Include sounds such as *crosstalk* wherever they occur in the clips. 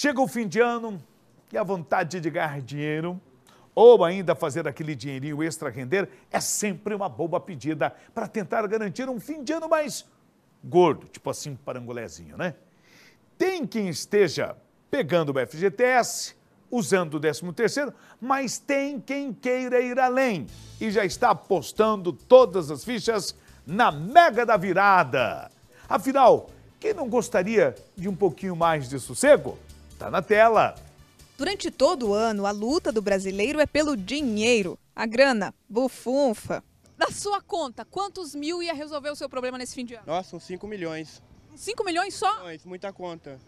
Chega o fim de ano e a vontade de ganhar dinheiro ou ainda fazer aquele dinheirinho extra render é sempre uma boa pedida para tentar garantir um fim de ano mais gordo, tipo assim, parangolézinho, né? Tem quem esteja pegando o FGTS, usando o 13 terceiro, mas tem quem queira ir além e já está apostando todas as fichas na mega da virada. Afinal, quem não gostaria de um pouquinho mais de sossego? Está na tela. Durante todo o ano, a luta do brasileiro é pelo dinheiro, a grana, bufunfa. Na sua conta, quantos mil ia resolver o seu problema nesse fim de ano? Nossa, uns 5 milhões. 5 milhões só? Milhões, muita conta.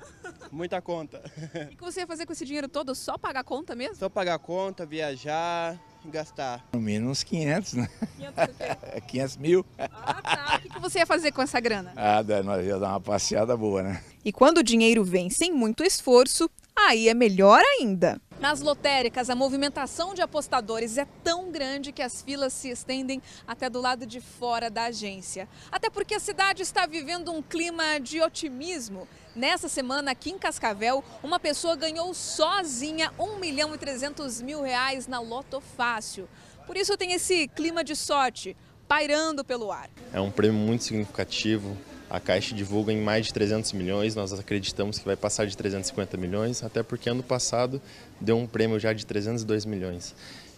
Muita conta. *laughs* E o que você ia fazer com esse dinheiro todo? Só pagar a conta mesmo? Só pagar a conta, viajar, gastar? No mínimo uns 500, né? 500, 500 *laughs* mil. Ah, tá. O que você ia fazer com essa grana? Ah, nós ia dar uma passeada boa, né? E quando o dinheiro vem sem muito esforço, aí é melhor ainda. Nas lotéricas, a movimentação de apostadores é tão grande que as filas se estendem até do lado de fora da agência. Até porque a cidade está vivendo um clima de otimismo Nessa semana, aqui em Cascavel, uma pessoa ganhou sozinha 1 milhão e 300 mil reais na Loto Fácil. Por isso tem esse clima de sorte pairando pelo ar. É um prêmio muito significativo. A Caixa divulga em mais de 300 milhões, nós acreditamos que vai passar de 350 milhões, até porque ano passado deu um prêmio já de 302 milhões.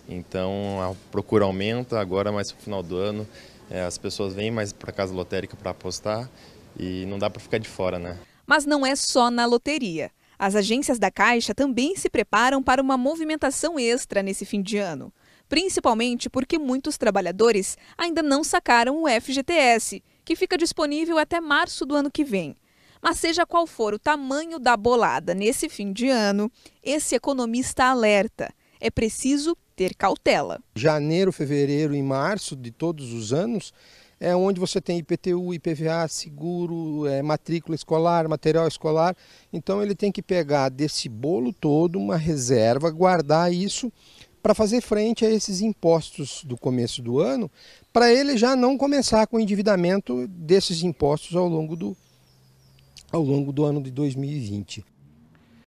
Então a procura aumenta, agora mais para o final do ano, é, as pessoas vêm mais para a casa lotérica para apostar e não dá para ficar de fora, né? Mas não é só na loteria. As agências da Caixa também se preparam para uma movimentação extra nesse fim de ano, principalmente porque muitos trabalhadores ainda não sacaram o FGTS, que fica disponível até março do ano que vem. Mas seja qual for o tamanho da bolada nesse fim de ano, esse economista alerta: é preciso ter cautela. Janeiro, fevereiro e março de todos os anos é onde você tem IPTU, IPVA, seguro, é, matrícula escolar, material escolar. Então ele tem que pegar desse bolo todo uma reserva, guardar isso para fazer frente a esses impostos do começo do ano, para ele já não começar com o endividamento desses impostos ao longo do, ao longo do ano de 2020.